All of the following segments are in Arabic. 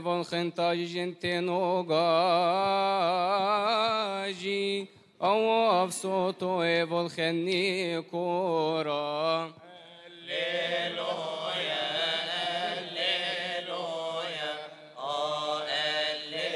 von chentajen tenogaji awav soto evol cheni kora. Alleluia, alleluia, alleluia.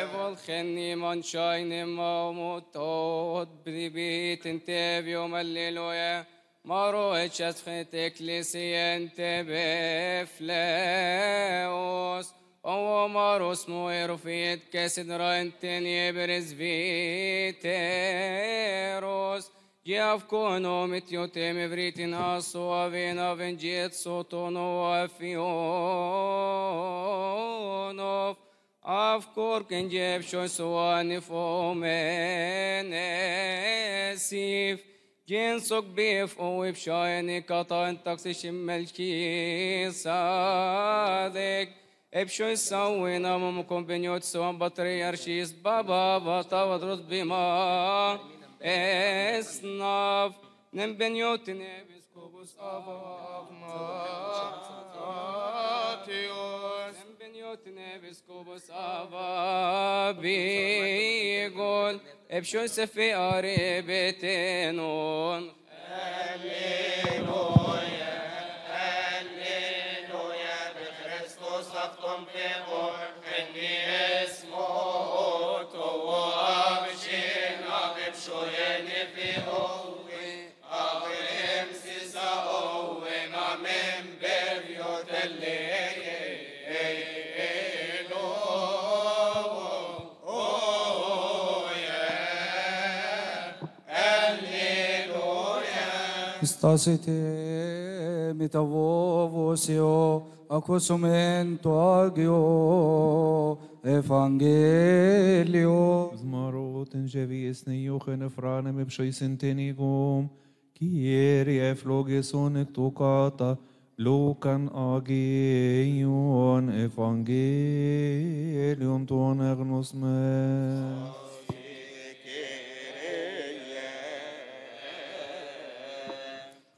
Evol cheni man shayne maumot od bribit in tev yom alleluia. مروج شسخت اكليسيان تبفلاوس او مارو اسمو فيت كاسد راينتين يبرز فيتيروس جاف كونو اصو افين اصوا فينا فنجيت صوتونو وفيونوف أفكر كنجيب شو سواني فومين سيف جنسك بيف وبشايني قطن تقسيش ملكي صادق ابشو يسوي نمكم بنيوت سوان بطريرشيس بابا بطا وضرط بما اصناف نم بنيوت نبس كوبوس اباق ماتيوس نم بنيوت نبس كوبوس ابا بيقول ابشوس في قريبة نون هللويا هللويا بكريستوس أقطم بمحني اسمه وأبشين أبشو يعني في قوي أبرم سيسا قوي ما من بريوت الليل Στασίτη με τα βοβοσιό, ακούσουμεν το Άγιο Ευαγγέλιο. Σμαρώ την ζεβίες νεϊόχεν εφράνε με ψωίσεν την ηγόμ, κι έρει εφλόγεσον εκ του κάτα, λόγκαν Άγιον Ευαγγέλιον τον εγνωσμένο.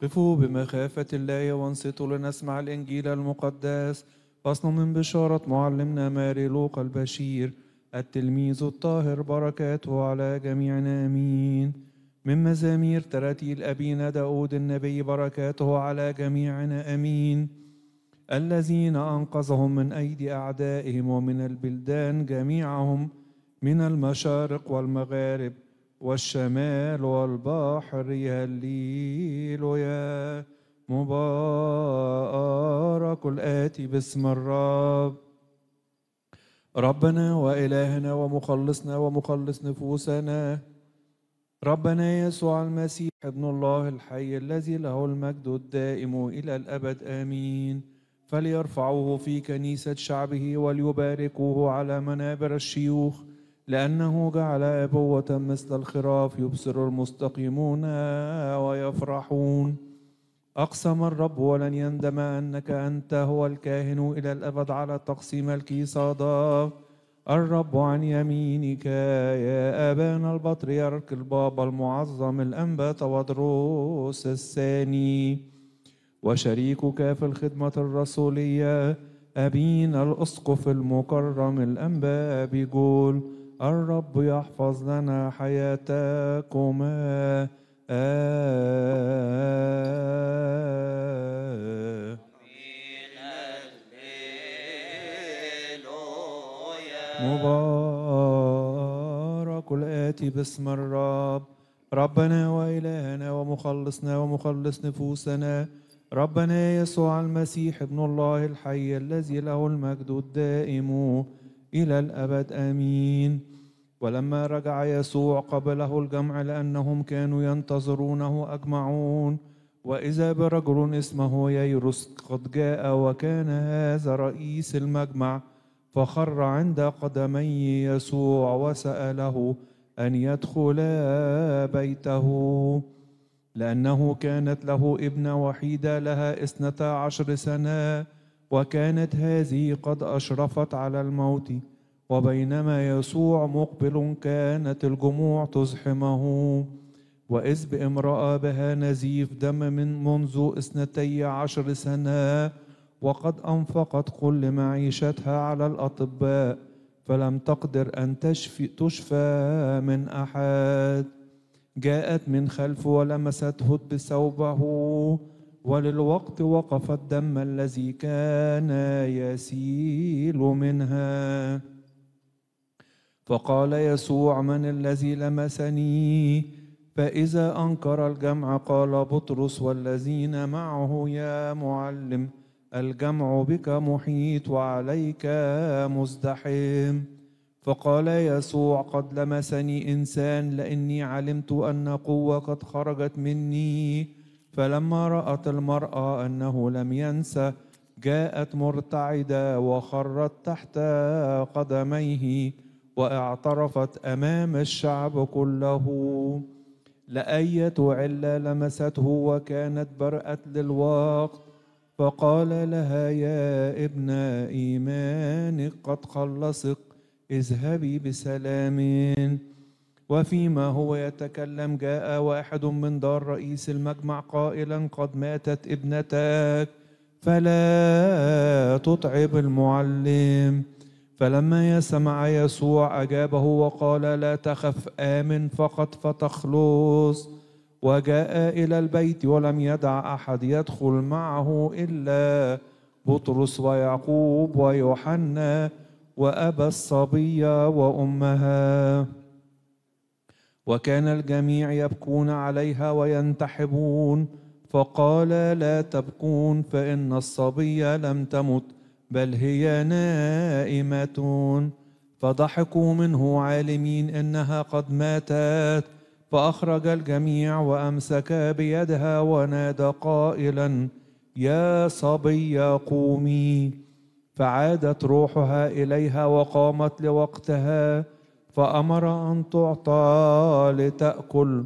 قفوا بمخافة الله وانصتوا لنسمع الإنجيل المقدس فصل من بشارة معلمنا ماري لوقا البشير التلميذ الطاهر بركاته على جميعنا أمين من مزامير تراتيل أبينا داود النبي بركاته على جميعنا أمين الذين أنقذهم من أيدي أعدائهم ومن البلدان جميعهم من المشارق والمغارب والشمال والبحر يا الليل يا مبارك الآتي باسم الرب ربنا وإلهنا ومخلصنا ومخلص نفوسنا ربنا يسوع المسيح ابن الله الحي الذي له المجد الدائم إلى الأبد آمين فليرفعوه في كنيسة شعبه وليباركوه على منابر الشيوخ لأنه جعل أبوة مثل الخراف يبصر المستقيمون ويفرحون أقسم الرب ولن يندم أنك أنت هو الكاهن إلى الأبد على تقسيم أضاف الرب عن يمينك يا أبان البطريرك البابا المعظم الأنبا ودروس الثاني وشريكك في الخدمة الرسولية أبين الأسقف المكرم الأنبا بيقول الرب يحفظ لنا حياتكما مبارك الآتي باسم الرب ربنا وإلهنا ومخلصنا ومخلص نفوسنا ربنا يسوع المسيح ابن الله الحي الذي له المجد الدائم إلى الأبد آمين ولما رجع يسوع قبله الجمع لأنهم كانوا ينتظرونه أجمعون وإذا برجل اسمه ييروس قد جاء وكان هذا رئيس المجمع فخر عند قدمي يسوع وسأله أن يدخل بيته لأنه كانت له ابنة وحيدة لها اثنتا عشر سنة وكانت هذه قد أشرفت على الموت وبينما يسوع مقبل كانت الجموع تزحمه وإذ بامرأة بها نزيف دم من منذ اثنتي عشر سنة وقد أنفقت كل معيشتها على الأطباء فلم تقدر أن تشفي تشفى من أحد جاءت من ولمست ولمسته بثوبه وللوقت وقف الدم الذي كان يسيل منها فقال يسوع من الذي لمسني فاذا انكر الجمع قال بطرس والذين معه يا معلم الجمع بك محيط وعليك مزدحم فقال يسوع قد لمسني انسان لاني علمت ان قوه قد خرجت مني فلما رأت المرأة أنه لم ينسى جاءت مرتعدة وخرت تحت قدميه واعترفت أمام الشعب كله لأية علة لمسته وكانت برأت للوقت فقال لها يا ابن إيمانك قد خلصك اذهبي بسلام وفيما هو يتكلم جاء واحد من دار رئيس المجمع قائلا قد ماتت ابنتك فلا تتعب المعلم فلما سمع يسوع أجابه وقال لا تخف آمن فقط فتخلص وجاء إلى البيت ولم يدع أحد يدخل معه إلا بطرس ويعقوب ويوحنا وأبا الصبية وأمها وكان الجميع يبكون عليها وينتحبون فقال لا تبكون فان الصبي لم تمت بل هي نائمه فضحكوا منه عالمين انها قد ماتت فاخرج الجميع وامسك بيدها ونادى قائلا يا صبي قومي فعادت روحها اليها وقامت لوقتها فأمر أن تعطى لتأكل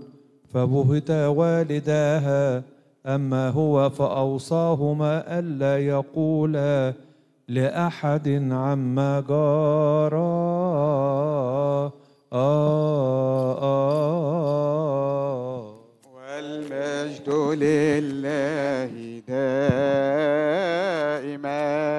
فبهت والداها أما هو فأوصاهما ألا يقولا لأحد عما جرى آه آه والمجد لله دائما